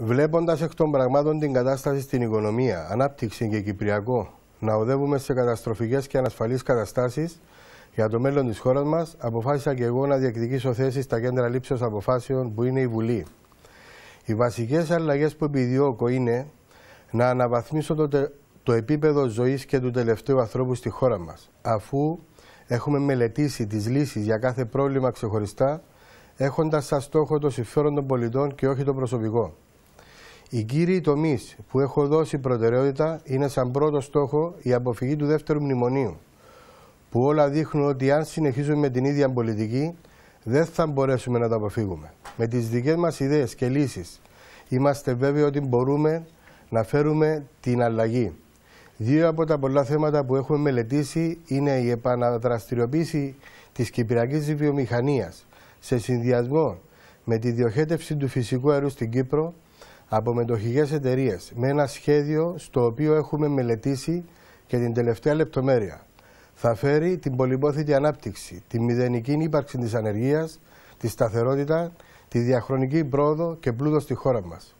Βλέποντας εκ των πραγμάτων την κατάσταση στην οικονομία, ανάπτυξη και Κυπριακό, να οδεύουμε σε καταστροφικές και ανασφαλείς καταστάσεις για το μέλλον της χώρας μας, αποφάσισα και εγώ να διεκδικήσω θέση στα κέντρα λήψεως αποφάσεων που είναι η Βουλή. Οι βασικές αλλαγές που επιδιώκω είναι να αναβαθμίσω το, τε... το επίπεδο ζωής και του τελευταίου ανθρώπου στη χώρα μας, αφού έχουμε μελετήσει τις λύσεις για κάθε πρόβλημα ξεχωριστά, έχοντας σαν στόχο το συμφέρον των πολιτών και όχι το προσωπικό. Οι κύριοι τομείς που έχω δώσει προτεραιότητα είναι σαν πρώτο στόχο η αποφυγή του δεύτερου μνημονίου, που όλα δείχνουν ότι αν συνεχίζουμε με την ίδια πολιτική, δεν θα μπορέσουμε να τα αποφύγουμε. Με τις δικές μας ιδέες και λύσεις. είμαστε βέβαιοι ότι μπορούμε να φέρουμε την αλλαγή. Δύο από τα πολλά θέματα που έχουμε μελετήσει είναι η επαναδραστηριοποίηση της Κυπριακής Βιομηχανίας σε συνδυασμό με τη διοχέτευση του φυσικού αερού στην Κύπρο από μετοχικές εταιρείες με ένα σχέδιο στο οποίο έχουμε μελετήσει και την τελευταία λεπτομέρεια. Θα φέρει την πολυπόθητη ανάπτυξη, τη μηδενική ύπαρξη της ανεργίας, τη σταθερότητα, τη διαχρονική πρόοδο και πλούτο στη χώρα μας.